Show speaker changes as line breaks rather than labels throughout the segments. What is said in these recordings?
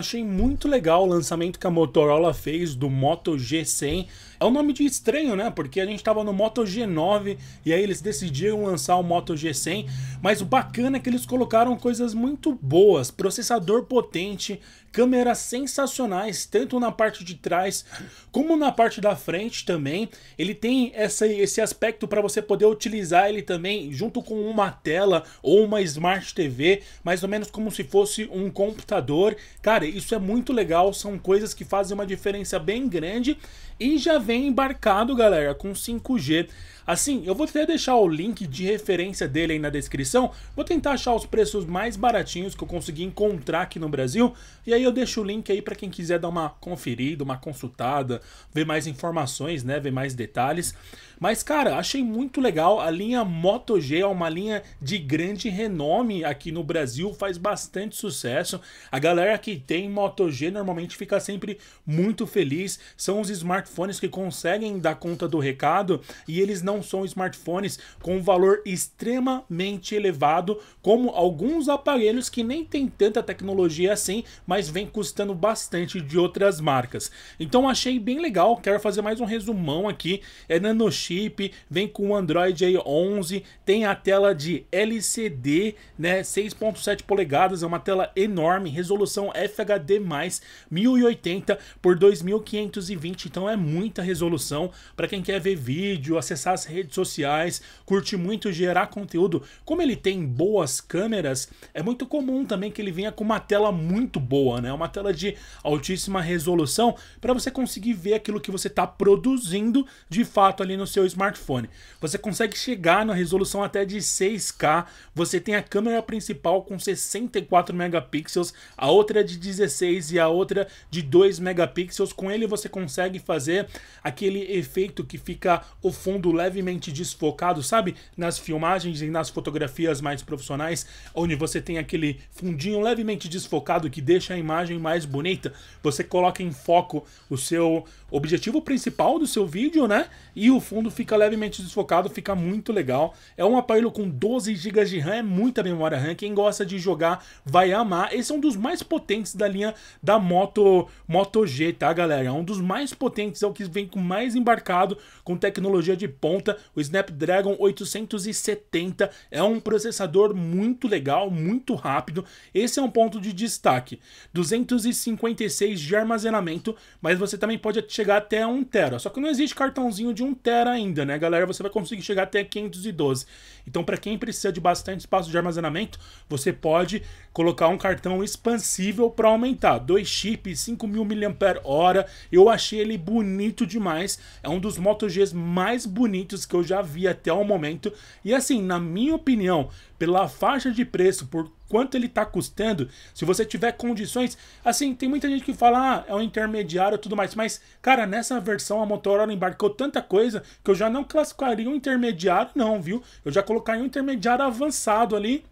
Achei muito legal o lançamento que a Motorola fez do Moto G100. É um nome de estranho, né? Porque a gente estava no Moto G9 e aí eles decidiram lançar o Moto G100. Mas o bacana é que eles colocaram coisas muito boas: processador potente, câmeras sensacionais, tanto na parte de trás como na parte da frente também. Ele tem essa, esse aspecto para você poder utilizar ele também junto com uma tela ou uma Smart TV, mais ou menos como se fosse um computador. Cara, isso é muito legal, são coisas que fazem uma diferença bem grande e já vem embarcado, galera, com 5G. Assim, eu vou até deixar o link de referência dele aí na descrição. Vou tentar achar os preços mais baratinhos que eu consegui encontrar aqui no Brasil. E aí eu deixo o link aí para quem quiser dar uma conferida, uma consultada, ver mais informações, né? Ver mais detalhes. Mas, cara, achei muito legal. A linha Moto G é uma linha de grande renome aqui no Brasil, faz bastante sucesso. A galera que tem tem MotoG normalmente fica sempre muito feliz. São os smartphones que conseguem dar conta do recado e eles não são smartphones com valor extremamente elevado, como alguns aparelhos que nem tem tanta tecnologia assim, mas vem custando bastante de outras marcas. Então achei bem legal, quero fazer mais um resumão aqui. É nano chip, vem com Android 11, tem a tela de LCD, né, 6.7 polegadas, é uma tela enorme, resolução FHD. HD+, 1080 por 2520, então é muita resolução para quem quer ver vídeo, acessar as redes sociais, curte muito gerar conteúdo. Como ele tem boas câmeras, é muito comum também que ele venha com uma tela muito boa, né? Uma tela de altíssima resolução para você conseguir ver aquilo que você está produzindo de fato ali no seu smartphone. Você consegue chegar na resolução até de 6K, você tem a câmera principal com 64 megapixels, a outra é de 16 16 e a outra de 2 megapixels. Com ele você consegue fazer aquele efeito que fica o fundo levemente desfocado, sabe? Nas filmagens e nas fotografias mais profissionais, onde você tem aquele fundinho levemente desfocado que deixa a imagem mais bonita. Você coloca em foco o seu objetivo principal do seu vídeo, né? E o fundo fica levemente desfocado, fica muito legal. É um aparelho com 12 GB de RAM, é muita memória RAM. Quem gosta de jogar vai amar. Esse é um dos mais potentes da linha da Moto, Moto G, tá, galera? É um dos mais potentes, é o que vem com mais embarcado, com tecnologia de ponta, o Snapdragon 870. É um processador muito legal, muito rápido. Esse é um ponto de destaque. 256 de armazenamento, mas você também pode chegar até 1 tera. Só que não existe cartãozinho de 1 tera ainda, né, galera? Você vai conseguir chegar até 512. Então, para quem precisa de bastante espaço de armazenamento, você pode colocar um cartão expansível para aumentar aumentar. Dois chips, 5.000 mAh. Eu achei ele bonito demais. É um dos Moto Gs mais bonitos que eu já vi até o momento. E assim, na minha opinião, pela faixa de preço, por quanto ele está custando, se você tiver condições, assim, tem muita gente que fala, ah, é um intermediário e tudo mais, mas, cara, nessa versão a Motorola embarcou tanta coisa que eu já não classificaria um intermediário não, viu? Eu já colocaria um intermediário avançado ali,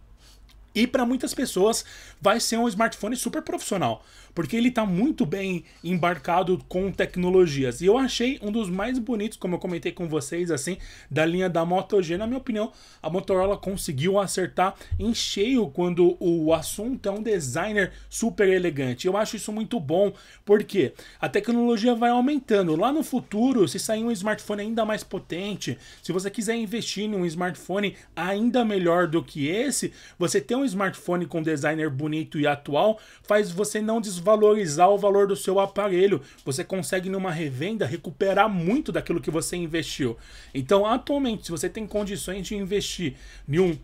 e para muitas pessoas vai ser um smartphone super profissional, porque ele está muito bem embarcado com tecnologias. E eu achei um dos mais bonitos, como eu comentei com vocês, assim, da linha da Moto G. Na minha opinião, a Motorola conseguiu acertar em cheio quando o assunto é um designer super elegante. Eu acho isso muito bom, porque a tecnologia vai aumentando. Lá no futuro, se sair um smartphone ainda mais potente, se você quiser investir em um smartphone ainda melhor do que esse, você tem um smartphone com designer bonito e atual faz você não desvalorizar o valor do seu aparelho. Você consegue numa revenda recuperar muito daquilo que você investiu. Então, atualmente, se você tem condições de investir em um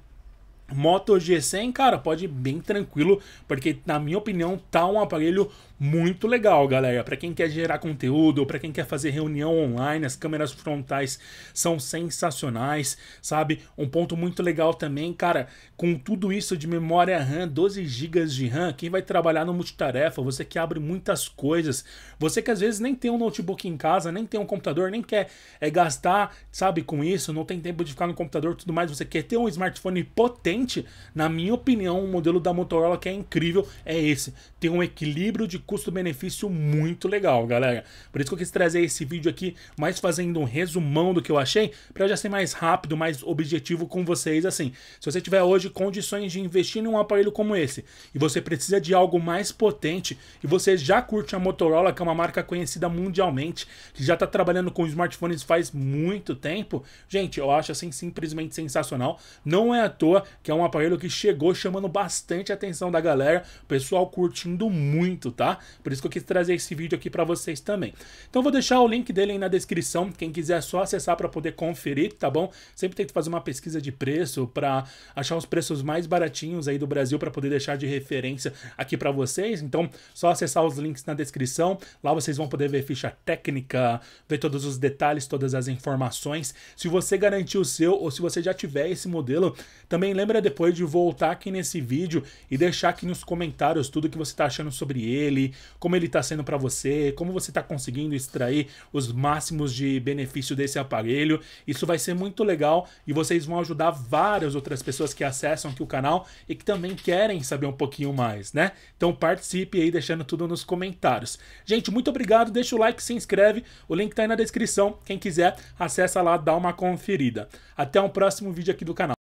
Moto G100, cara, pode ir bem tranquilo, porque na minha opinião tá um aparelho muito legal, galera. Para quem quer gerar conteúdo, para quem quer fazer reunião online, as câmeras frontais são sensacionais, sabe? Um ponto muito legal também, cara, com tudo isso de memória RAM, 12 GB de RAM, quem vai trabalhar no multitarefa, você que abre muitas coisas, você que às vezes nem tem um notebook em casa, nem tem um computador, nem quer é, gastar, sabe, com isso, não tem tempo de ficar no computador, tudo mais, você quer ter um smartphone potente frente, na minha opinião, o um modelo da Motorola que é incrível é esse. Tem um equilíbrio de custo-benefício muito legal, galera. Por isso que eu quis trazer esse vídeo aqui, mais fazendo um resumão do que eu achei, para já ser mais rápido, mais objetivo com vocês assim. Se você tiver hoje condições de investir em um aparelho como esse e você precisa de algo mais potente e você já curte a Motorola, que é uma marca conhecida mundialmente, que já está trabalhando com smartphones faz muito tempo, gente, eu acho assim simplesmente sensacional. Não é à toa que é um aparelho que chegou chamando bastante a atenção da galera, o pessoal curtindo muito, tá? Por isso que eu quis trazer esse vídeo aqui para vocês também. Então vou deixar o link dele aí na descrição, quem quiser é só acessar para poder conferir, tá bom? Sempre tento fazer uma pesquisa de preço para achar os preços mais baratinhos aí do Brasil para poder deixar de referência aqui para vocês. Então, só acessar os links na descrição. Lá vocês vão poder ver ficha técnica, ver todos os detalhes, todas as informações. Se você garantiu o seu ou se você já tiver esse modelo, também lembra lembra depois de voltar aqui nesse vídeo e deixar aqui nos comentários tudo que você está achando sobre ele, como ele está sendo para você, como você está conseguindo extrair os máximos de benefício desse aparelho. Isso vai ser muito legal e vocês vão ajudar várias outras pessoas que acessam aqui o canal e que também querem saber um pouquinho mais, né? Então participe aí deixando tudo nos comentários. Gente, muito obrigado, deixa o like, se inscreve, o link está aí na descrição. Quem quiser, acessa lá, dá uma conferida. Até um próximo vídeo aqui do canal.